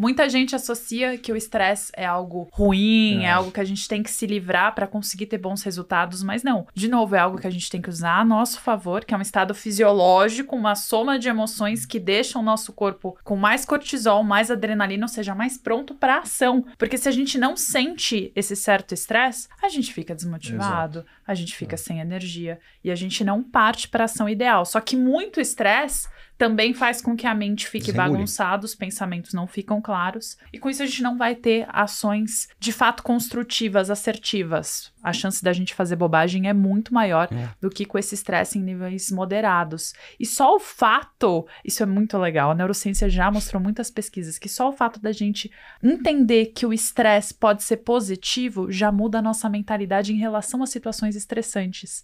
Muita gente associa que o estresse é algo ruim, é. é algo que a gente tem que se livrar para conseguir ter bons resultados, mas não. De novo, é algo que a gente tem que usar a nosso favor, que é um estado fisiológico, uma soma de emoções que deixa o nosso corpo com mais cortisol, mais adrenalina, ou seja, mais pronto para ação. Porque se a gente não sente esse certo estresse, a gente fica desmotivado, Exato. a gente fica é. sem energia e a gente não parte para a ação ideal. Só que muito estresse também faz com que a mente fique bagunçada, os pensamentos não ficam claros. E com isso a gente não vai ter ações de fato construtivas, assertivas. A chance da gente fazer bobagem é muito maior é. do que com esse estresse em níveis moderados. E só o fato, isso é muito legal, a neurociência já mostrou muitas pesquisas que só o fato da gente entender que o estresse pode ser positivo já muda a nossa mentalidade em relação a situações estressantes.